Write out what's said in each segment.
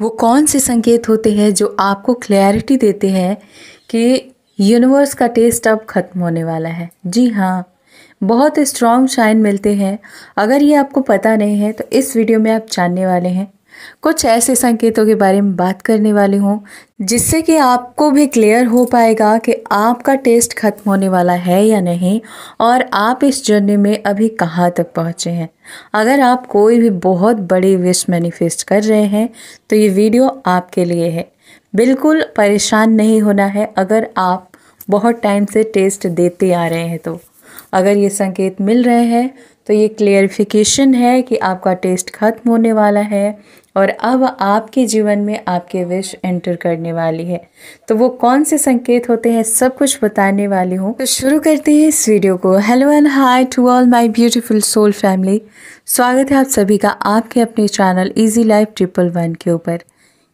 वो कौन से संकेत होते हैं जो आपको क्लैरिटी देते हैं कि यूनिवर्स का टेस्ट अब ख़त्म होने वाला है जी हाँ बहुत स्ट्रॉन्ग शाइन मिलते हैं अगर ये आपको पता नहीं है तो इस वीडियो में आप जानने वाले हैं कुछ ऐसे संकेतों के बारे में बात करने वाली हूँ जिससे कि आपको भी क्लियर हो पाएगा कि आपका टेस्ट खत्म होने वाला है या नहीं और आप इस जर्नी में अभी कहाँ तक पहुँचे हैं अगर आप कोई भी बहुत बड़ी विश मैनिफेस्ट कर रहे हैं तो ये वीडियो आपके लिए है बिल्कुल परेशान नहीं होना है अगर आप बहुत टाइम से टेस्ट देते आ रहे हैं तो अगर ये संकेत मिल रहे हैं तो ये क्लियरिफिकेशन है कि आपका टेस्ट खत्म होने वाला है और अब आपके जीवन में आपके विश एंटर करने वाली है तो वो कौन से संकेत होते हैं सब कुछ बताने वाली हूँ तो शुरू करते हैं इस वीडियो को hello and hi to all my beautiful soul family स्वागत है आप सभी का आपके अपने channel easy life triple one के ऊपर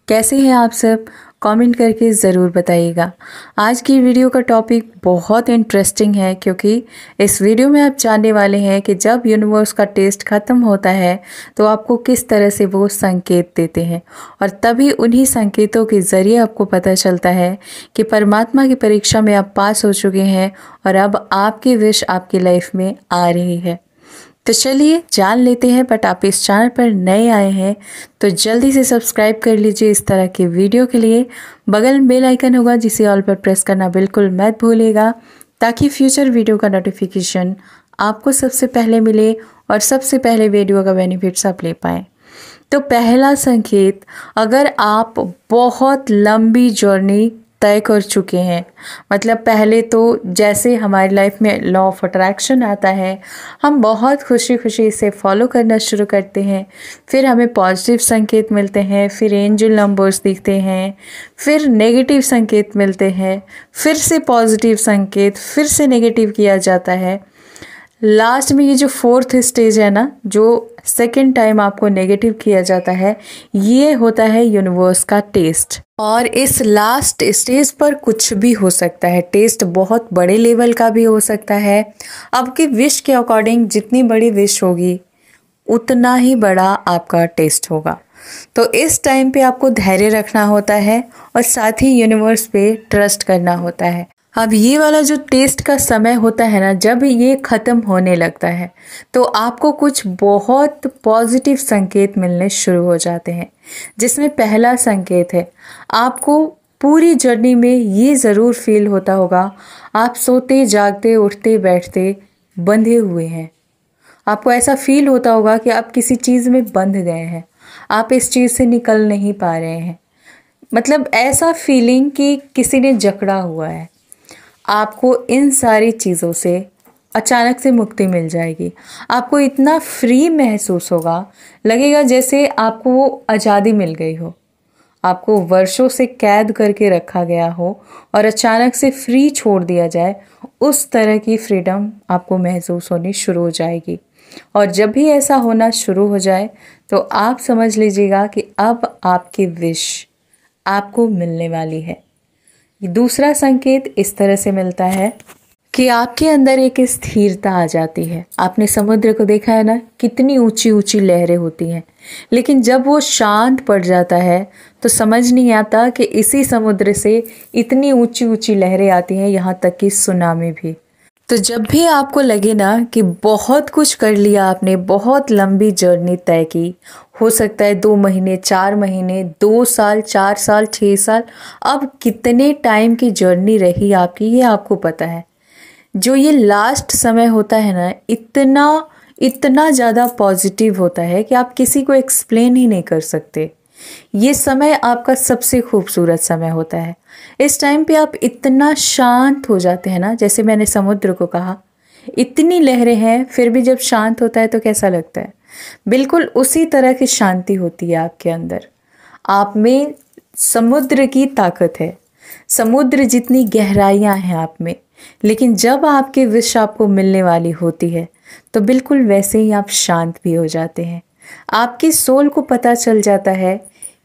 कैसे हैं आप सब कमेंट करके ज़रूर बताइएगा आज की वीडियो का टॉपिक बहुत इंटरेस्टिंग है क्योंकि इस वीडियो में आप जानने वाले हैं कि जब यूनिवर्स का टेस्ट ख़त्म होता है तो आपको किस तरह से वो संकेत देते हैं और तभी उन्हीं संकेतों के ज़रिए आपको पता चलता है कि परमात्मा की परीक्षा में आप पास हो चुके हैं और अब आपकी विश आपकी लाइफ में आ रही है तो चलिए जान लेते हैं बट आप इस चैनल पर नए आए हैं तो जल्दी से सब्सक्राइब कर लीजिए इस तरह के वीडियो के लिए बगल बेल आइकन होगा जिसे ऑल पर प्रेस करना बिल्कुल मत भूलेगा ताकि फ्यूचर वीडियो का नोटिफिकेशन आपको सबसे पहले मिले और सबसे पहले वीडियो का बेनिफिट्स आप ले पाएँ तो पहला संकेत अगर आप बहुत लंबी जर्नी तय कर चुके हैं मतलब पहले तो जैसे हमारी लाइफ में लॉ ऑफ अट्रैक्शन आता है हम बहुत खुशी खुशी इसे फॉलो करना शुरू करते हैं फिर हमें पॉजिटिव संकेत मिलते हैं फिर एंजल नंबर्स दिखते हैं फिर नेगेटिव संकेत मिलते हैं फिर से पॉजिटिव संकेत फिर से नेगेटिव किया जाता है लास्ट में ये जो फोर्थ स्टेज है ना जो सेकेंड टाइम आपको नेगेटिव किया जाता है ये होता है यूनिवर्स का टेस्ट और इस लास्ट स्टेज पर कुछ भी हो सकता है टेस्ट बहुत बड़े लेवल का भी हो सकता है आपकी विश के अकॉर्डिंग जितनी बड़ी विश होगी उतना ही बड़ा आपका टेस्ट होगा तो इस टाइम पे आपको धैर्य रखना होता है और साथ ही यूनिवर्स पे ट्रस्ट करना होता है अब ये वाला जो टेस्ट का समय होता है ना जब ये ख़त्म होने लगता है तो आपको कुछ बहुत पॉजिटिव संकेत मिलने शुरू हो जाते हैं जिसमें पहला संकेत है आपको पूरी जर्नी में ये ज़रूर फील होता होगा आप सोते जागते उठते बैठते बंधे हुए हैं आपको ऐसा फील होता होगा कि आप किसी चीज़ में बंध गए हैं आप इस चीज़ से निकल नहीं पा रहे हैं मतलब ऐसा फीलिंग कि किसी ने जकड़ा हुआ है आपको इन सारी चीज़ों से अचानक से मुक्ति मिल जाएगी आपको इतना फ्री महसूस होगा लगेगा जैसे आपको वो आज़ादी मिल गई हो आपको वर्षों से कैद करके रखा गया हो और अचानक से फ्री छोड़ दिया जाए उस तरह की फ्रीडम आपको महसूस होनी शुरू हो जाएगी और जब भी ऐसा होना शुरू हो जाए तो आप समझ लीजिएगा कि अब आपकी विश आपको मिलने वाली है दूसरा संकेत इस तरह से मिलता है कि आपके अंदर एक स्थिरता आ जाती है आपने समुद्र को देखा है ना कितनी ऊंची ऊंची लहरें होती हैं लेकिन जब वो शांत पड़ जाता है तो समझ नहीं आता कि इसी समुद्र से इतनी ऊंची ऊंची लहरें आती हैं यहाँ तक कि सुनामी भी तो जब भी आपको लगे ना कि बहुत कुछ कर लिया आपने बहुत लंबी जर्नी तय की हो सकता है दो महीने चार महीने दो साल चार साल छः साल अब कितने टाइम की जर्नी रही आपकी ये आपको पता है जो ये लास्ट समय होता है ना इतना इतना ज़्यादा पॉजिटिव होता है कि आप किसी को एक्सप्लेन ही नहीं कर सकते ये समय आपका सबसे खूबसूरत समय होता है इस टाइम पे आप इतना शांत हो जाते हैं ना जैसे मैंने समुद्र को कहा इतनी लहरें हैं फिर भी जब शांत होता है तो कैसा लगता है बिल्कुल उसी तरह की शांति होती है आपके अंदर आप में समुद्र की ताकत है समुद्र जितनी गहराइयां हैं आप में लेकिन जब आपके विश आपको मिलने वाली होती है तो बिल्कुल वैसे ही आप शांत भी हो जाते हैं आपकी सोल को पता चल जाता है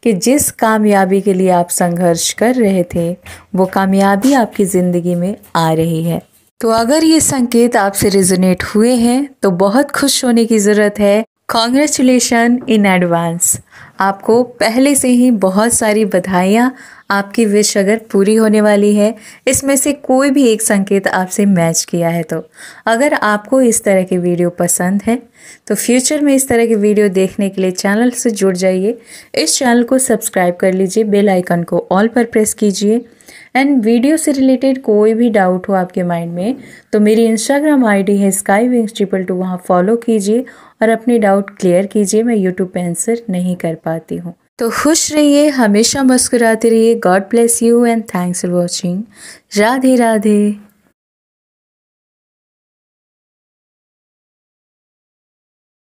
कि जिस कामयाबी के लिए आप संघर्ष कर रहे थे वो कामयाबी आपकी ज़िंदगी में आ रही है तो अगर ये संकेत आपसे रिजोनेट हुए हैं तो बहुत खुश होने की ज़रूरत है कॉन्ग्रेचुलेशन इन एडवांस आपको पहले से ही बहुत सारी बधाइयाँ आपकी विश अगर पूरी होने वाली है इसमें से कोई भी एक संकेत आपसे मैच किया है तो अगर आपको इस तरह के वीडियो पसंद है तो फ्यूचर में इस तरह के वीडियो देखने के लिए चैनल से जुड़ जाइए इस चैनल को सब्सक्राइब कर लीजिए बेल आइकन को ऑल पर प्रेस कीजिए एंड वीडियो से रिलेटेड कोई भी डाउट हो आपके माइंड में तो मेरी इंस्टाग्राम आईडी है स्काई विंग्स ट्रिपल टू वहाँ फॉलो कीजिए और अपने डाउट क्लियर कीजिए मैं यूट्यूब पे आंसर नहीं कर पाती हूँ तो खुश रहिए हमेशा मुस्कुराते रहिए God bless you and thanks for watching Radhe Radhe